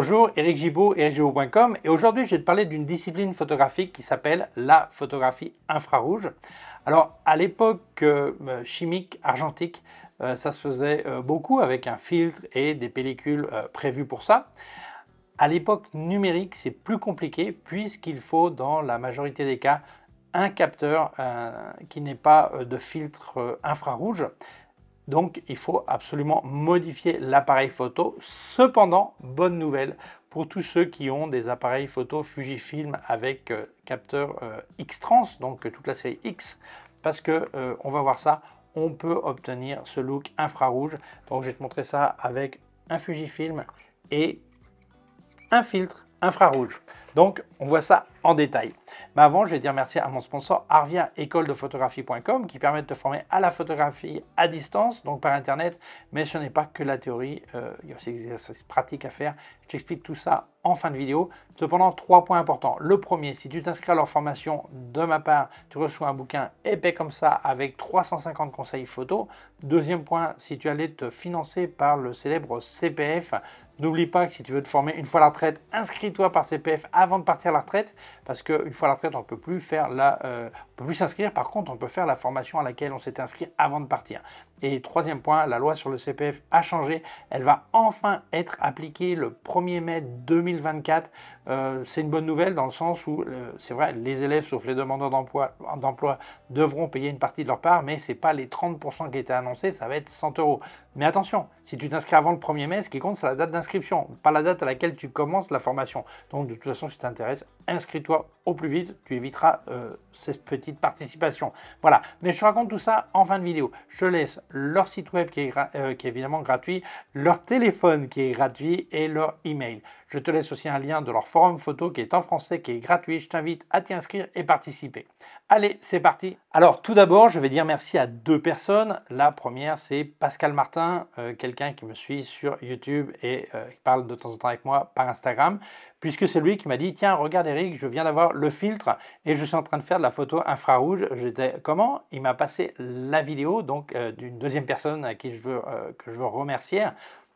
Bonjour, Eric Gibaud, ericgibaud.com et aujourd'hui je vais te parler d'une discipline photographique qui s'appelle la photographie infrarouge. Alors à l'époque euh, chimique argentique, euh, ça se faisait euh, beaucoup avec un filtre et des pellicules prévues pour ça. À l'époque numérique, c'est plus compliqué puisqu'il faut dans la majorité des cas un capteur qui n'est pas de filtre infrarouge. Donc il faut absolument modifier l'appareil photo. Cependant, bonne nouvelle pour tous ceux qui ont des appareils photo Fujifilm avec euh, capteur euh, X-Trans, donc euh, toute la série X, parce que on va voir ça, on peut obtenir ce look infrarouge. Donc je vais te montrer ça avec un Fujifilm et un filtre infrarouge. Donc, on voit ça en détail. Mais avant, je vais dire merci à mon sponsor Arvia, de photographie.com, qui permet de te former à la photographie à distance, donc par Internet. Mais ce n'est pas que la théorie, euh, il y a aussi des exercices pratiques à faire. Je t'explique tout ça en fin de vidéo. Cependant, trois points importants. Le premier, si tu t'inscris à leur formation, de ma part, tu reçois un bouquin épais comme ça avec 350 conseils photo. Deuxième point, si tu allais te financer par le célèbre CPF, N'oublie pas que si tu veux te former une fois la retraite, inscris-toi par CPF avant de partir à la retraite parce qu'une fois la retraite, on ne peut plus faire la, euh, plus s'inscrire. Par contre, on peut faire la formation à laquelle on s'était inscrit avant de partir. Et troisième point, la loi sur le CPF a changé. Elle va enfin être appliquée le 1er mai 2024. Euh, c'est une bonne nouvelle dans le sens où, euh, c'est vrai, les élèves, sauf les demandeurs d'emploi, devront payer une partie de leur part, mais ce n'est pas les 30% qui étaient annoncés, ça va être 100 euros. Mais attention, si tu t'inscris avant le 1er mai, ce qui compte, c'est la date d'inscription, pas la date à laquelle tu commences la formation. Donc, de toute façon, si tu t'intéresses, inscris-toi au plus vite, tu éviteras euh, cette petite participation. Voilà, mais je te raconte tout ça en fin de vidéo. Je laisse leur site web qui est euh, évidemment gratuit, leur téléphone qui est gratuit et leur email. Je te laisse aussi un lien de leur forum photo qui est en français, qui est gratuit. Je t'invite à t'y inscrire et participer. Allez, c'est parti. Alors tout d'abord, je vais dire merci à deux personnes. La première, c'est Pascal Martin, euh, quelqu'un qui me suit sur YouTube et euh, qui parle de temps en temps avec moi par Instagram, puisque c'est lui qui m'a dit, tiens, regarde Eric, je viens d'avoir le filtre et je suis en train de faire de la photo infrarouge. J'étais comment Il m'a passé la vidéo donc euh, d'une deuxième personne à qui je veux que je veux remercier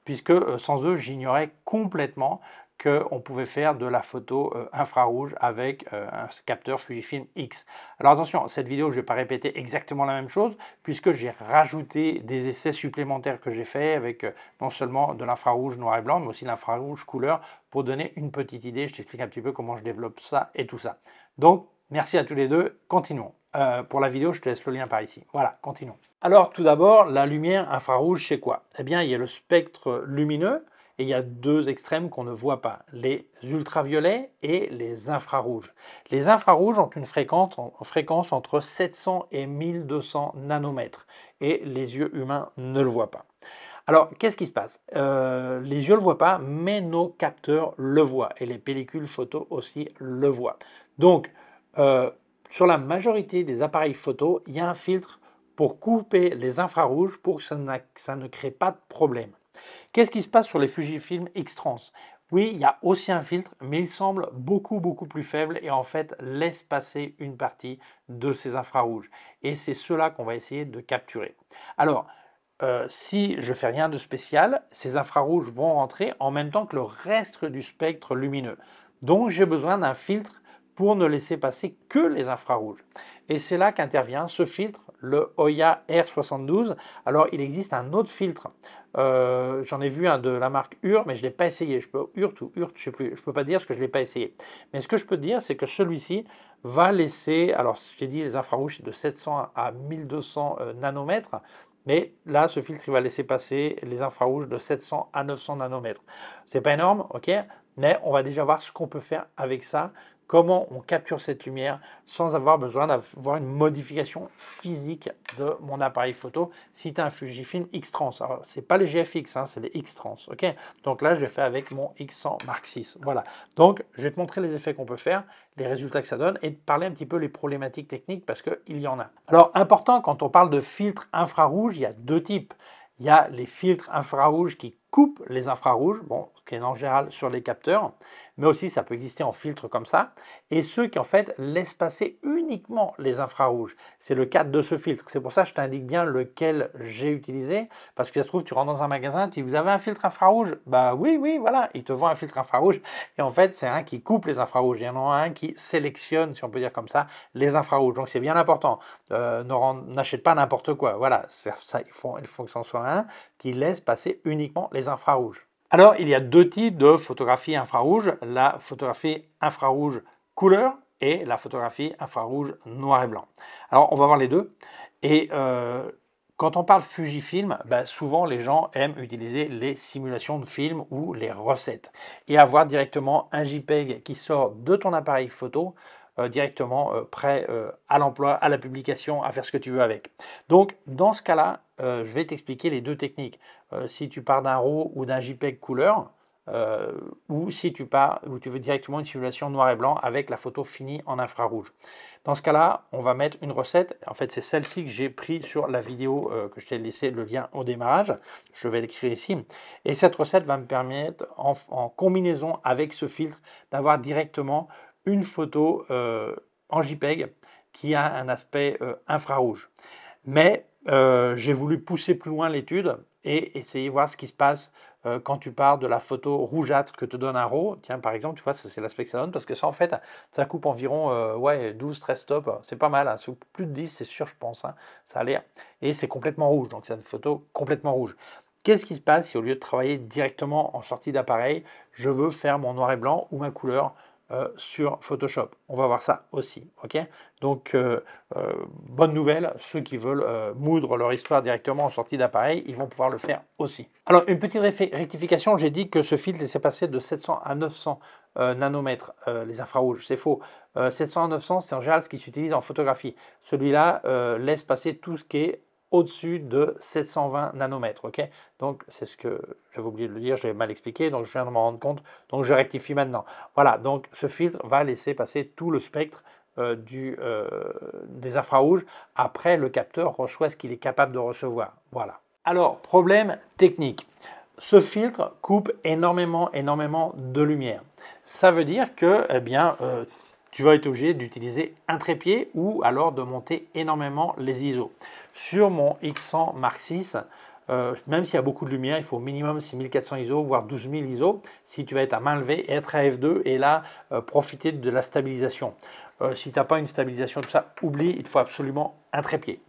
puisque euh, sans eux, j'ignorais complètement qu'on pouvait faire de la photo euh, infrarouge avec euh, un capteur Fujifilm X. Alors attention, cette vidéo, je ne vais pas répéter exactement la même chose, puisque j'ai rajouté des essais supplémentaires que j'ai fait avec non seulement de l'infrarouge noir et blanc, mais aussi l'infrarouge couleur, pour donner une petite idée. Je t'explique un petit peu comment je développe ça et tout ça. Donc, merci à tous les deux, continuons. Euh, pour la vidéo, je te laisse le lien par ici. Voilà, continuons. Alors tout d'abord, la lumière infrarouge, c'est quoi Eh bien, il y a le spectre lumineux et il y a deux extrêmes qu'on ne voit pas, les ultraviolets et les infrarouges. Les infrarouges ont une fréquence, fréquence entre 700 et 1200 nanomètres et les yeux humains ne le voient pas. Alors, qu'est-ce qui se passe euh, Les yeux ne le voient pas, mais nos capteurs le voient et les pellicules photo aussi le voient. Donc, euh, sur la majorité des appareils photo, il y a un filtre pour couper les infrarouges pour que ça, ne crée pas de problème. Qu'est-ce qui se passe sur les Fujifilm X-Trans Oui, il y a aussi un filtre, mais il semble beaucoup beaucoup plus faible et en fait laisse passer une partie de ces infrarouges. Et c'est cela qu'on va essayer de capturer. Alors, euh, si je fais rien de spécial, ces infrarouges vont rentrer en même temps que le reste du spectre lumineux. Donc j'ai besoin d'un filtre pour ne laisser passer que les infrarouges. Et c'est là qu'intervient ce filtre, le Oya R72. Alors il existe un autre filtre. Euh, j'en ai vu un de la marque UR, mais je ne l'ai pas essayé. Je peux je ne peux, pas dire ce que je ne l'ai pas essayé. Mais ce que je peux dire, c'est que celui-ci va laisser, alors j'ai dit les infrarouges c'est de 700 à 1200 euh, nanomètres, mais là, ce filtre, il va laisser passer les infrarouges de 700 à 900 nanomètres. C'est pas énorme, ok Mais on va déjà voir ce qu'on peut faire avec ça comment on capture cette lumière sans avoir besoin d'avoir une modification physique de mon appareil photo si tu as un Fujifilm X-Trans. Alors, ce n'est pas les GFX, hein, c'est les X-Trans. ok Donc là, je l'ai fait avec mon X100 Mark VI. Voilà. Donc, je vais te montrer les effets qu'on peut faire, les résultats que ça donne et te parler un petit peu les problématiques techniques parce qu'il y en a. Alors, important, quand on parle de filtres infrarouge, il y a deux types. Il y a les filtres infrarouges qui coupent les infrarouges. Bon, qui est en général sur les capteurs, mais aussi ça peut exister en filtre comme ça, et ceux qui en fait laissent passer uniquement les infrarouges. C'est le cadre de ce filtre. C'est pour ça que je t'indique bien lequel j'ai utilisé, parce que ça se trouve, tu rentres dans un magasin, tu dis, vous avez un filtre infrarouge Bah oui, oui, voilà, ils te vendent un filtre infrarouge, et en fait, c'est un qui coupe les infrarouges. Il y en a un qui sélectionne, si on peut dire comme ça, les infrarouges. Donc c'est bien important. Euh, n'achète pas n'importe quoi. Voilà, ça, il faut que ce soit un qui laisse passer uniquement les infrarouges. Alors, il y a deux types de photographie infrarouge, la photographie infrarouge couleur et la photographie infrarouge noir et blanc. Alors, on va voir les deux. Et euh, quand on parle Fujifilm, bah, souvent les gens aiment utiliser les simulations de films ou les recettes. Et avoir directement un JPEG qui sort de ton appareil photo euh, directement euh, prêt euh, à l'emploi, à la publication, à faire ce que tu veux avec. Donc dans ce cas-là, je vais t'expliquer les deux techniques. si tu pars d'un RAW ou d'un JPEG couleur, ou si tu pars ou tu veux directement une simulation noir et blanc avec la photo finie en infrarouge. Dans ce cas-là, on va mettre une recette. En fait, c'est celle-ci que j'ai prise sur la vidéo que je t'ai laissé le lien au démarrage. Je vais l'écrire ici. Et cette recette va me permettre, en combinaison avec ce filtre, d'avoir directement une photo euh, en JPEG qui a un aspect euh, infrarouge. Mais euh, j'ai voulu pousser plus loin l'étude et essayer de voir ce qui se passe quand tu pars de la photo rougeâtre que te donne un RAW. Tiens, par exemple, tu vois, c'est l'aspect que ça donne parce que ça, en fait, ça coupe environ ouais, 12, 13 stops, C'est pas mal. Hein. Plus de 10, c'est sûr, je pense. Hein, ça a l'air. Et c'est complètement rouge. Donc, c'est une photo complètement rouge. Qu'est-ce qui se passe si au lieu de travailler directement en sortie d'appareil, je veux faire mon noir et blanc ou ma couleur euh, sur Photoshop. On va voir ça aussi. ok Donc, euh, euh, bonne nouvelle, ceux qui veulent moudre leur histoire directement en sortie d'appareil, ils vont pouvoir le faire aussi. Alors, une petite rectification, j'ai dit que ce filtre laissait passer de 700 à 900 nanomètres, les infrarouges, c'est faux. 700 à 900, c'est en général ce qui s'utilise en photographie. Celui-là laisse passer tout ce qui est au-dessus de 720 nanomètres. ok donc, c'est ce que j'avais oublié de le dire, j'avais mal expliqué, donc je viens de m'en rendre compte, donc je rectifie maintenant. Voilà, donc ce filtre va laisser passer tout le spectre euh, du, euh, des infrarouges. Après, le capteur reçoit ce qu'il est capable de recevoir. Voilà. Alors, problème technique. Ce filtre coupe énormément, énormément de lumière. Ça veut dire que, eh bien, euh, tu vas être obligé d'utiliser un trépied ou alors de monter énormément les ISO sur mon X100 Mark 6 euh, même s'il y a beaucoup de lumière, il faut au minimum 6400 ISO, voire 12000 ISO, si tu vas être à main levée, être à F2 et là, euh, profiter de la stabilisation. Euh, si tu n'as pas une stabilisation, tout ça, oublie, il te faut absolument un trépied.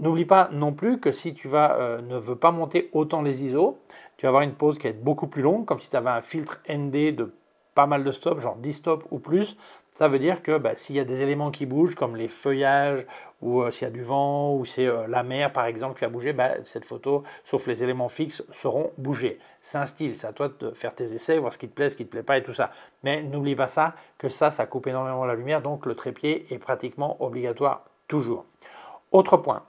N'oublie pas non plus que si tu vas, ne veux pas monter autant les ISO, tu vas avoir une pause qui va être beaucoup plus longue, comme si tu avais un filtre ND de pas mal de stops, genre 10 stops ou plus, ça veut dire que bah, s'il y a des éléments qui bougent, comme les feuillages, ou euh, s'il y a du vent, ou c'est euh, la mer par exemple qui a bougé, bah, cette photo, sauf les éléments fixes, seront bougés. C'est un style, c'est à toi de faire tes essais, voir ce qui te plaît, ce qui te plaît pas et tout ça. Mais n'oublie pas ça, que ça, ça coupe énormément la lumière, donc le trépied est pratiquement obligatoire toujours. Autre point,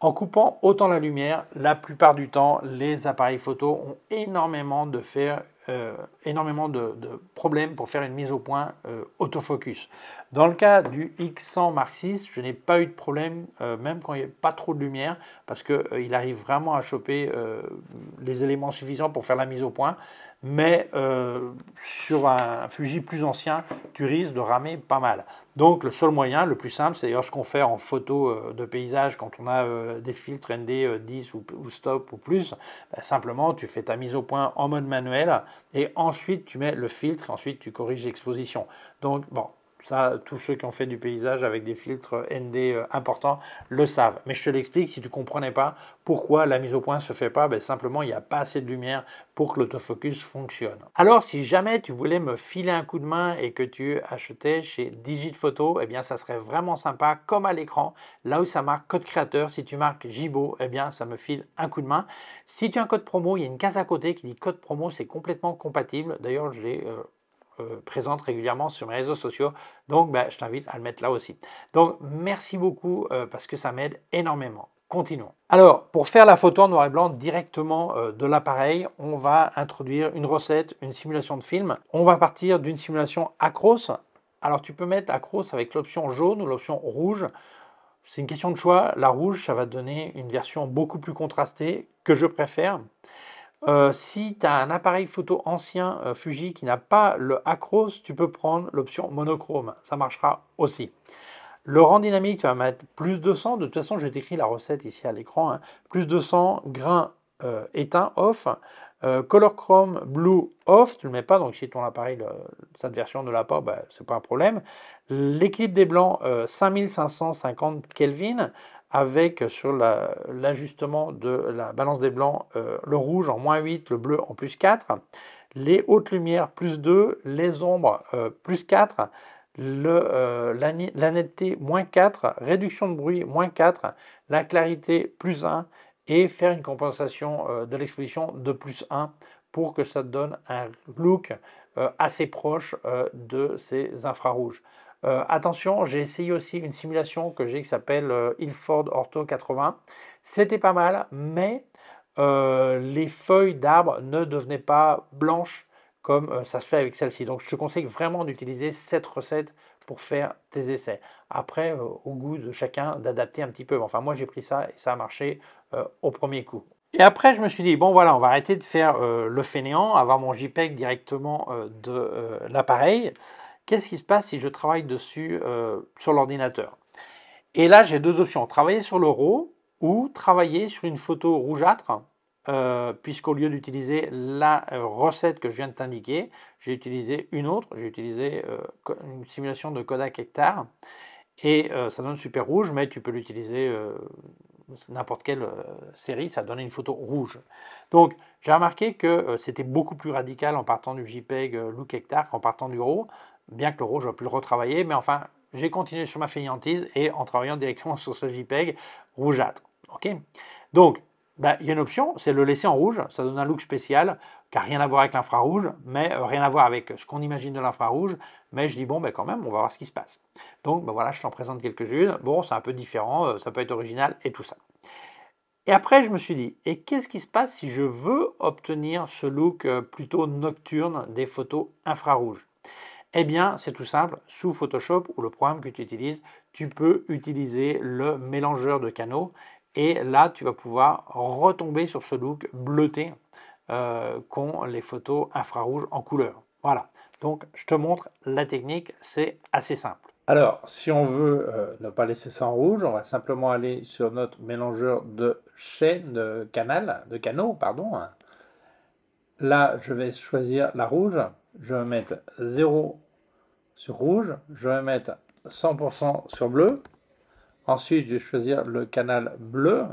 en coupant autant la lumière, la plupart du temps, les appareils photo ont énormément de faire euh, énormément de, problèmes pour faire une mise au point euh, autofocus. Dans le cas du X100 Mark VI, je n'ai pas eu de problème, euh, même quand il n'y a pas trop de lumière, parce qu'il arrive vraiment à choper les éléments suffisants pour faire la mise au point mais euh, sur un Fuji plus ancien, tu risques de ramer pas mal. Donc le seul moyen, le plus simple, c'est d'ailleurs ce qu'on fait en photo euh, de paysage quand on a euh, des filtres ND 10 ou, stop ou plus, ben, simplement tu fais ta mise au point en mode manuel et ensuite tu mets le filtre, ensuite tu corriges l'exposition. Donc bon, ça, tous ceux qui ont fait du paysage avec des filtres ND euh, importants le savent. Mais je te l'explique, si tu ne comprenais pas pourquoi la mise au point ne se fait pas, ben, simplement il n'y a pas assez de lumière pour que l'autofocus fonctionne. Alors si jamais tu voulais me filer un coup de main et que tu achetais chez Photo, eh bien ça serait vraiment sympa, comme à l'écran, là où ça marque code créateur, si tu marques Jibo, eh bien ça me file un coup de main. Si tu as un code promo, il y a une case à côté qui dit code promo, c'est complètement compatible. D'ailleurs, je l'ai... Euh, euh, présente régulièrement sur mes réseaux sociaux. Donc, bah, je t'invite à le mettre là aussi. Donc, merci beaucoup euh, parce que ça m'aide énormément. Continuons. Alors, pour faire la photo en noir et blanc directement euh, de l'appareil, on va introduire une recette, une simulation de film. On va partir d'une simulation Acros. Alors, tu peux mettre Acros avec l'option jaune ou l'option rouge. C'est une question de choix. La rouge, ça va donner une version beaucoup plus contrastée que je préfère. Euh, si tu as un appareil photo ancien euh, Fuji qui n'a pas le Acros, tu peux prendre l'option monochrome. Ça marchera aussi. Le rang dynamique, tu vas mettre plus de 100. De toute façon, je t'écris la recette ici à l'écran. Hein. Plus 100, grain euh, éteint, off. Euh, color chrome, blue, off. Tu ne le mets pas, donc si ton appareil, cette version ne l'a pas, bah, ce n'est pas un problème. L'équilibre des blancs, 5550 Kelvin avec euh, sur l'ajustement de la balance des blancs, euh, le rouge en moins 8, le bleu en plus 4, les hautes lumières plus 2, les ombres euh, plus 4, la, netteté moins 4, réduction de bruit moins 4, la clarité plus 1 et faire une compensation de l'exposition de plus 1 pour que ça donne un look assez proche de ces infrarouges. Euh, attention, j'ai essayé aussi une simulation que j'ai qui s'appelle euh, Ilford Ortho 80. C'était pas mal, mais euh, les feuilles d'arbres ne devenaient pas blanches comme ça se fait avec celle-ci. Donc je te conseille vraiment d'utiliser cette recette pour faire tes essais. Après, au goût de chacun d'adapter un petit peu. Enfin, moi j'ai pris ça et ça a marché au premier coup. Et après, je me suis dit, bon voilà, on va arrêter de faire le fainéant, avoir mon JPEG directement de l'appareil. Qu'est-ce qui se passe si je travaille dessus euh, sur l'ordinateur Et là, j'ai deux options, travailler sur le RAW ou travailler sur une photo rougeâtre, euh, puisqu'au lieu d'utiliser la euh, recette que je viens de t'indiquer, j'ai utilisé une autre, j'ai utilisé une simulation de Kodak Hectare, et ça donne super rouge, mais tu peux l'utiliser n'importe quelle série, ça donne une photo rouge. Donc j'ai remarqué que c'était beaucoup plus radical en partant du JPEG Look Hectare qu'en partant du RAW bien que le rouge j'aurais pu le retravailler, mais enfin, j'ai continué sur ma feignantise et en travaillant directement sur ce JPEG rougeâtre. Ok Donc, bah, il y a une option, c'est le laisser en rouge, ça donne un look spécial qui n'a rien à voir avec l'infrarouge, mais euh, rien à voir avec ce qu'on imagine de l'infrarouge, mais je dis bon, ben, quand même, on va voir ce qui se passe. Donc ben, voilà, je t'en présente quelques-unes, bon, c'est un peu différent, euh, ça peut être original et tout ça. Et après, je me suis dit, et qu'est-ce qui se passe si je veux obtenir ce look euh, plutôt nocturne des photos infrarouges eh bien, c'est tout simple, sous Photoshop ou le programme que tu utilises, tu peux utiliser le mélangeur de canaux et là, tu vas pouvoir retomber sur ce look bleuté euh, qu'ont les photos infrarouges en couleur. Voilà, donc je te montre la technique, c'est assez simple. Alors, si on veut euh, ne pas laisser ça en rouge, on va simplement aller sur notre mélangeur de chaîne, de de canaux, pardon. Hein. Là, je vais choisir la rouge. Je vais mettre 0 sur rouge. Je vais mettre 100% sur bleu. Ensuite, je vais choisir le canal bleu.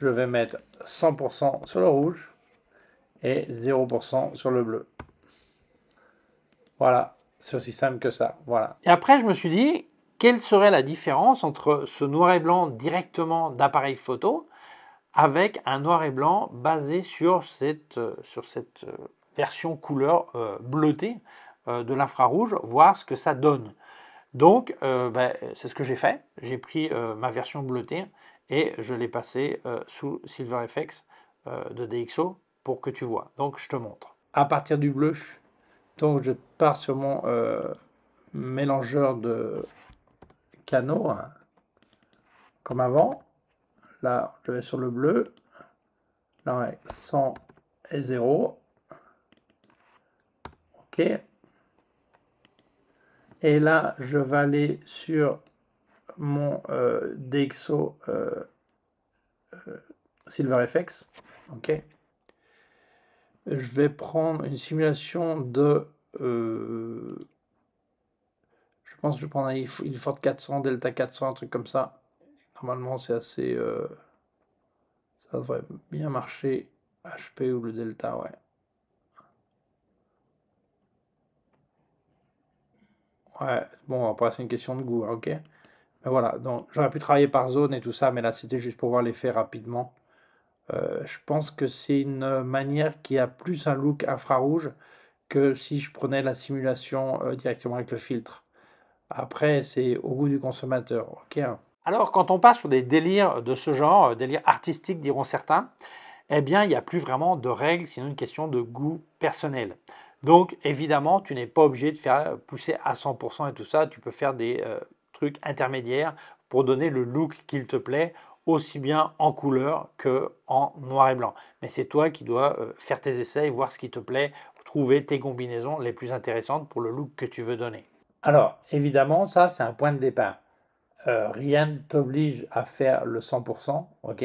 Je vais mettre 100% sur le rouge et 0% sur le bleu. Voilà, c'est aussi simple que ça. Voilà. Et après, je me suis dit, quelle serait la différence entre ce noir et blanc directement d'appareil photo avec un noir et blanc basé sur cette, euh, euh, version couleur euh, bleutée de l'infrarouge, voir ce que ça donne. Donc, ben, c'est ce que j'ai fait. J'ai pris ma version bleutée et je l'ai passée sous sous SilverFX de DxO pour que tu vois. Donc, je te montre. À partir du bleu, donc je pars sur mon mélangeur de canaux, hein, comme avant. Là, je vais sur le bleu. Là, 100 et 0. OK. Et là, je vais aller sur mon DxO euh, euh, euh SilverFX. OK. Je vais prendre une simulation de... Euh, je pense que je vais prendre un Ford 400, Delta 400, un truc comme ça. Normalement, c'est assez. Euh, ça devrait bien marcher. HP ou le Delta, ouais. Ouais, bon, après, c'est une question de goût, hein, ok. Mais voilà, donc j'aurais pu travailler par zone et tout ça, mais là, c'était juste pour voir l'effet rapidement. Euh, je pense que c'est une manière qui a plus un look infrarouge que si je prenais la simulation euh, directement avec le filtre. Après, c'est au goût du consommateur, ok. Hein. Alors, quand on passe sur des délires de ce genre, euh, délires artistiques diront certains, eh bien, il n'y a plus vraiment de règles, sinon une question de goût personnel. Donc, évidemment, tu n'es pas obligé de faire euh, pousser à 100% et tout ça. Tu peux faire des euh, trucs intermédiaires pour donner le look qu'il te plaît, aussi bien en couleur que en noir et blanc. Mais c'est toi qui dois faire tes essais, voir ce qui te plaît, trouver tes combinaisons les plus intéressantes pour le look que tu veux donner. Alors, évidemment, ça, c'est un point de départ. Euh, rien ne t'oblige à faire le 100%, ok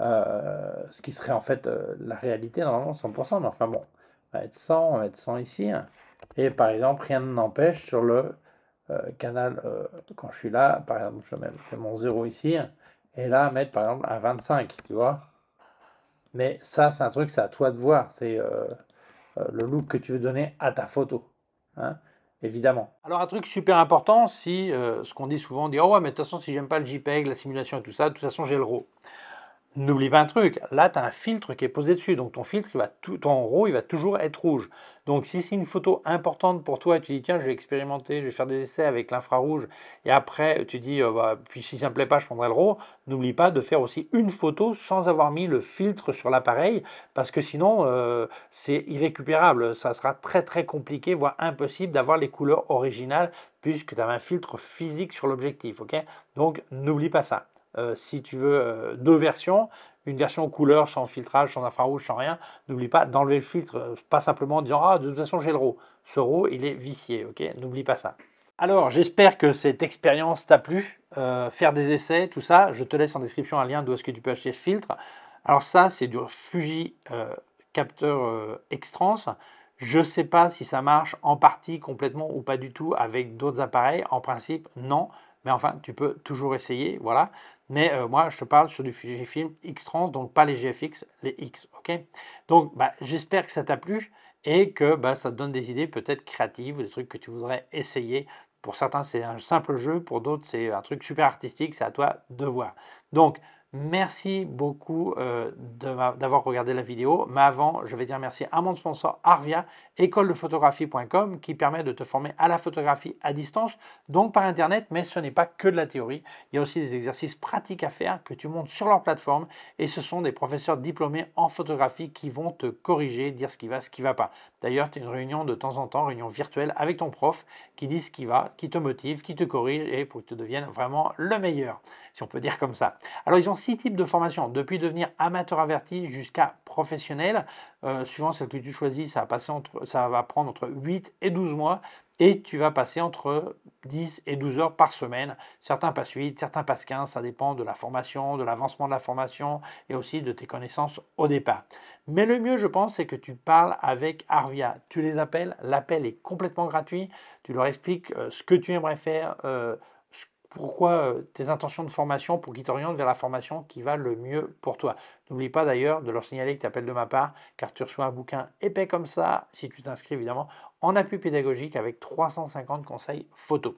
euh, Ce qui serait en fait euh, la réalité, normalement 100%, mais enfin bon, on va être 100, on va être 100 ici. Hein. Et par exemple, rien n'empêche sur le canal, quand je suis là, par exemple, je mets mon 0 ici, et là, mettre par exemple un 25, tu vois mais ça, c'est un truc, c'est à toi de voir. C'est le look que tu veux donner à ta photo. Hein évidemment. Alors un truc super important, si euh, ce qu'on dit souvent, on dit oh ouais mais de toute façon si j'aime pas le JPEG, la simulation et tout ça, de toute façon j'ai le RAW. N'oublie pas un truc, là tu as un filtre qui est posé dessus, donc ton filtre, va tout, ton RAW, il va toujours être rouge. Donc si c'est une photo importante pour toi, tu dis tiens, je vais expérimenter, je vais faire des essais avec l'infrarouge, et après tu dis, euh, bah, puis si ça me plaît pas, je prendrai le RAW, n'oublie pas de faire aussi une photo sans avoir mis le filtre sur l'appareil, parce que sinon euh, c'est irrécupérable, ça sera très très compliqué, voire impossible d'avoir les couleurs originales, puisque tu as un filtre physique sur l'objectif, ok Donc n'oublie pas ça. Euh, si tu veux, euh, deux versions. Une version couleur, sans filtrage, sans infrarouge, sans rien. N'oublie pas d'enlever le filtre, euh, pas simplement en disant Ah, de toute façon, j'ai le RAW. Ce RAW, il est vicié, ok N'oublie pas ça. Alors, j'espère que cette expérience t'a plu. faire des essais, tout ça, je te laisse en description un lien d'où est-ce que tu peux acheter ce filtre. Alors ça, c'est du Fuji capteur extrans. Je ne sais pas si ça marche en partie, complètement ou pas du tout avec d'autres appareils. En principe, non. Mais enfin, tu peux toujours essayer. Voilà. Mais euh, moi, je te parle sur du Fujifilm X30, donc pas les GFX, les X. ok donc, bah, j'espère que ça t'a plu et que bah, ça te donne des idées peut-être créatives ou des trucs que tu voudrais essayer. Pour certains, c'est un simple jeu, pour d'autres, c'est un truc super artistique, c'est à toi de voir. Donc, Merci beaucoup euh, d'avoir regardé la vidéo. Mais avant, je vais dire merci à mon sponsor Arvia de photographie.com qui permet de te former à la photographie à distance, donc par Internet, mais ce n'est pas que de la théorie. Il y a aussi des exercices pratiques à faire que tu montes sur leur plateforme et ce sont des professeurs diplômés en photographie qui vont te corriger, dire ce qui va, ce qui ne va pas. D'ailleurs, tu as une réunion de temps en temps, réunion virtuelle avec ton prof qui dit ce qui va, qui te motive, qui te corrige et pour que tu deviennes vraiment le meilleur, si on peut dire comme ça. Alors, ils ont six types de formations, depuis devenir amateur averti jusqu'à professionnel. Euh, suivant celle que tu choisis, ça va passer entre ça va prendre entre 8 et 12 mois et tu vas passer entre 10 et 12 heures par semaine. Certains passent 8, certains passent 15, ça dépend de la formation, de l'avancement de la formation et aussi de tes connaissances au départ. Mais le mieux, je pense, c'est que tu parles avec Arvia. Tu les appelles, l'appel est complètement gratuit, tu leur expliques euh, ce que tu aimerais faire. Euh, pourquoi euh, tes intentions de formation pour qu'ils t'orientent vers la formation qui va le mieux pour toi. N'oublie pas d'ailleurs de leur signaler que tu appelles de ma part, car tu reçois un bouquin épais comme ça, si tu t'inscris évidemment, en appui pédagogique avec 350 conseils photo.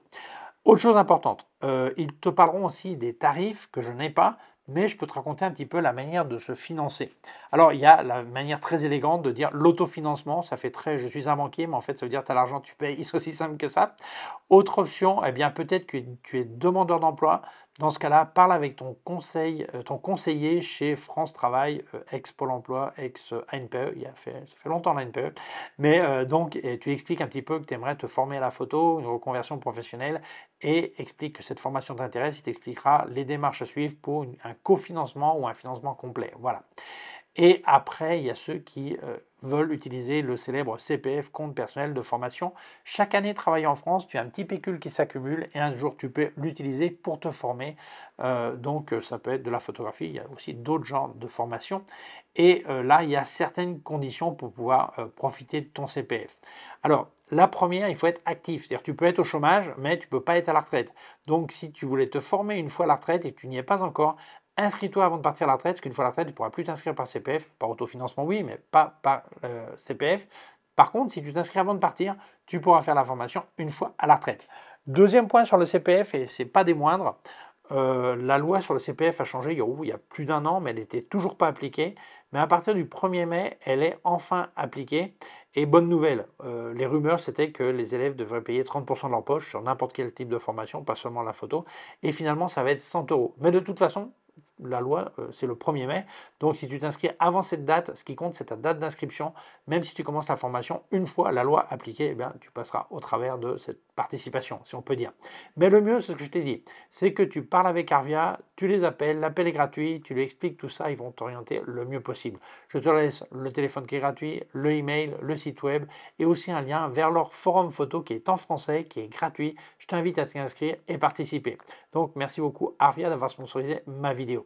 Autre chose importante, euh, ils te parleront aussi des tarifs que je n'ai pas, mais je peux te raconter un petit peu la manière de se financer. Alors, il y a la manière très élégante de dire l'autofinancement, ça fait très je suis un banquier, mais en fait, ça veut dire tu as l'argent, tu payes, c'est aussi simple que ça. Autre option, eh bien, peut-être que tu es demandeur d'emploi, dans ce cas-là, parle avec ton, conseil, euh, ton conseiller chez France Travail, euh, ex-Pôle emploi, ex-ANPE. Euh, il a fait, ça fait longtemps l'ANPE. Mais donc, tu expliques un petit peu que tu aimerais te former à la photo, une reconversion professionnelle, et explique que cette formation t'intéresse. Il t'expliquera les démarches à suivre pour un cofinancement ou un financement complet. Voilà. Et après, il y a ceux qui veulent utiliser le célèbre CPF compte personnel de formation. Chaque année travaillant en France, tu as un petit pécule qui s'accumule et un jour tu peux l'utiliser pour te former. Euh, donc euh, ça peut être de la photographie, il y a aussi d'autres genres de formation. Et euh, là, il y a certaines conditions pour pouvoir profiter de ton CPF. Alors, la première, il faut être actif. C'est-à-dire, tu peux être au chômage, mais tu ne peux pas être à la retraite. Donc, si tu voulais te former une fois à la retraite et que tu n'y es pas encore, inscris-toi avant de partir à la retraite, parce qu'une fois à la retraite, tu ne pourras plus t'inscrire par CPF, par autofinancement, oui, mais pas par euh, CPF. Par contre, si tu t'inscris avant de partir, tu pourras faire la formation une fois à la retraite. Deuxième point sur le CPF, et c'est pas des moindres, euh, la loi sur le CPF a changé il y a plus d'un an, mais elle n'était toujours pas appliquée. Mais à partir du 1er mai, elle est enfin appliquée. Et bonne nouvelle, euh, les rumeurs c'était que les élèves devraient payer 30% de leur poche sur n'importe quel type de formation, pas seulement la photo. Et finalement, ça va être 100 euros. Mais de toute façon, la loi, euh, c'est le 1er mai. Donc si tu t'inscris avant cette date, ce qui compte, c'est ta date d'inscription. Même si tu commences la formation, une fois la loi appliquée, eh bien, tu passeras au travers de cette participation, si on peut dire. Mais le mieux, c'est ce que je t'ai dit, c'est que tu parles avec Arvia, tu les appelles, l'appel est gratuit, tu lui expliques tout ça, ils vont t'orienter le mieux possible. Je te laisse le téléphone qui est gratuit, le email, le site web et aussi un lien vers leur forum photo qui est en français, qui est gratuit. Je t'invite à t'inscrire et participer. Donc merci beaucoup Arvia d'avoir sponsorisé ma vidéo.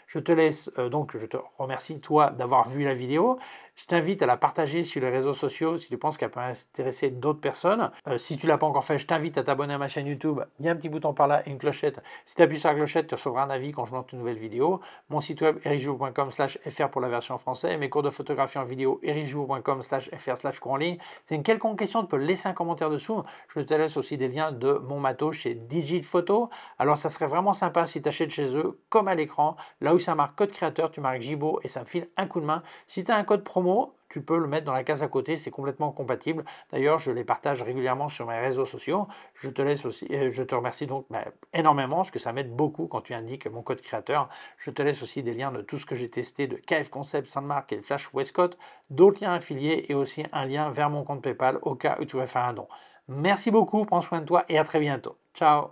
Je te laisse, euh, donc je te remercie toi d'avoir vu la vidéo. Je t'invite à la partager sur les réseaux sociaux si tu penses qu'elle peut intéresser d'autres personnes. Euh, si tu l'as pas encore fait, je t'invite à t'abonner à ma chaîne YouTube. Il y a un petit bouton par là et une clochette. Si tu appuies sur la clochette, tu recevras un avis quand je lance une nouvelle vidéo. Mon site web erijou.com slash fr pour la version française. français. Mes cours de photographie en vidéo erijou.com slash fr slash cours en ligne. C'est une quelconque question, tu peux laisser un commentaire dessous. Je te laisse aussi des liens de mon matos chez Digit Photo. Alors ça serait vraiment sympa si tu achètes chez eux comme à l'écran. Là où ça marque code créateur, tu marques Jibo et ça me file un coup de main. Si tu as un code promo, tu peux le mettre dans la case à côté, c'est complètement compatible. D'ailleurs, je les partage régulièrement sur mes réseaux sociaux. Je te laisse aussi, euh, je te remercie donc bah, énormément parce que ça m'aide beaucoup quand tu indiques mon code créateur. Je te laisse aussi des liens de tout ce que j'ai testé de KF Concept, Sandmark et Flash Westcott, d'autres liens affiliés et aussi un lien vers mon compte PayPal au cas où tu vas faire un don. Merci beaucoup, prends soin de toi et à très bientôt. Ciao.